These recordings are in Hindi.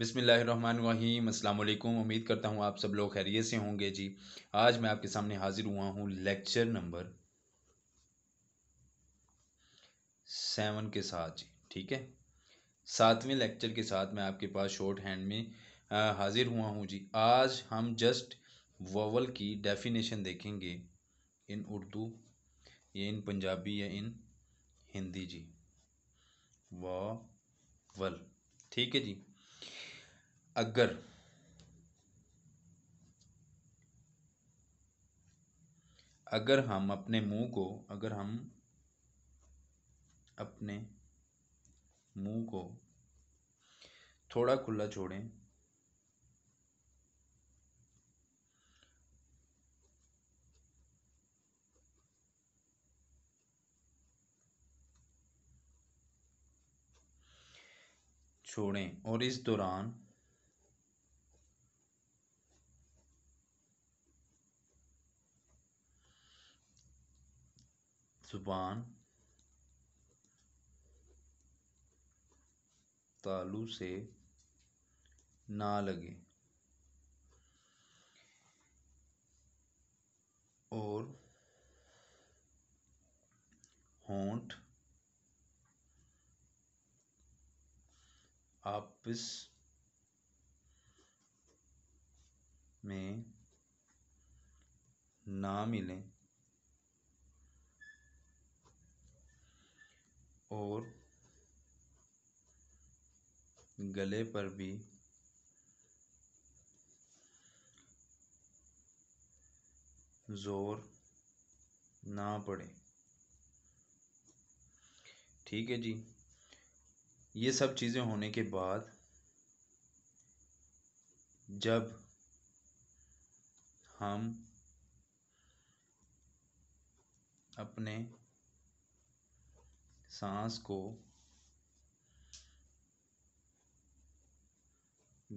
बिसमीम अल्लाम उम्मीद करता हूँ आप सब लोग खैरियत से होंगे जी आज मैं आपके सामने हाज़िर हुआ हूँ लेक्चर नंबर सेवन के साथ जी ठीक है सातवें लेक्चर के साथ मैं आपके पास शॉर्ट हैंड में हाज़िर हुआ हूँ जी आज हम जस्ट वोवल की डेफिनेशन देखेंगे इन उर्दू या इन पंजाबी या इन हिंदी जी वोवल ठीक है जी अगर अगर हम अपने मुंह को अगर हम अपने मुंह को थोड़ा खुला छोड़ें छोड़ें और इस दौरान ज़ुबान तालू से ना लगे और होंठ आपस में ना मिलें और गले पर भी ज़ोर ना पड़े ठीक है जी ये सब चीज़ें होने के बाद जब हम अपने सांस को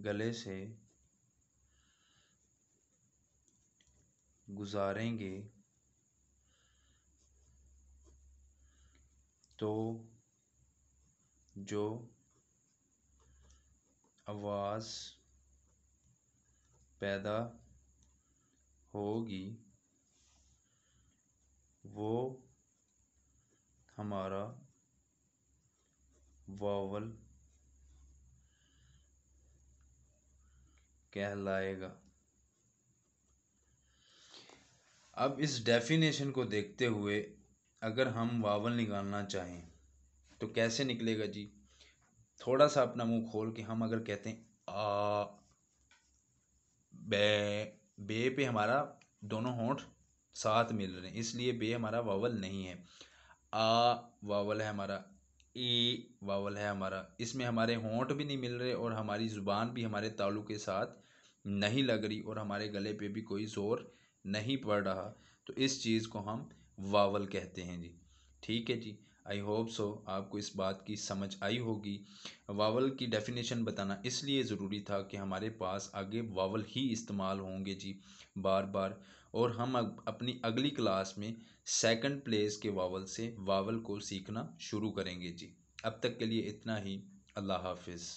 गले से गुजारेंगे तो जो आवाज़ पैदा होगी वो हमारा वावल कहलाएगा अब इस डेफिनेशन को देखते हुए अगर हम वावल निकालना चाहें तो कैसे निकलेगा जी थोड़ा सा अपना मुंह खोल के हम अगर कहते हैं आ बे बे पे हमारा दोनों होंठ साथ मिल रहे हैं इसलिए बे हमारा वावल नहीं है आ वावल है हमारा ए वावल है हमारा इसमें हमारे होंठ भी नहीं मिल रहे और हमारी ज़ुबान भी हमारे तालू के साथ नहीं लग रही और हमारे गले पे भी कोई ज़ोर नहीं पड़ रहा तो इस चीज़ को हम वावल कहते हैं जी ठीक है जी आई होप सो आपको इस बात की समझ आई होगी वावल की डेफिनेशन बताना इसलिए ज़रूरी था कि हमारे पास आगे वावल ही इस्तेमाल होंगे जी बार बार और हम अपनी अगली क्लास में सेकंड प्लेस के वावल से वावल को सीखना शुरू करेंगे जी अब तक के लिए इतना ही अल्लाह हाफिज़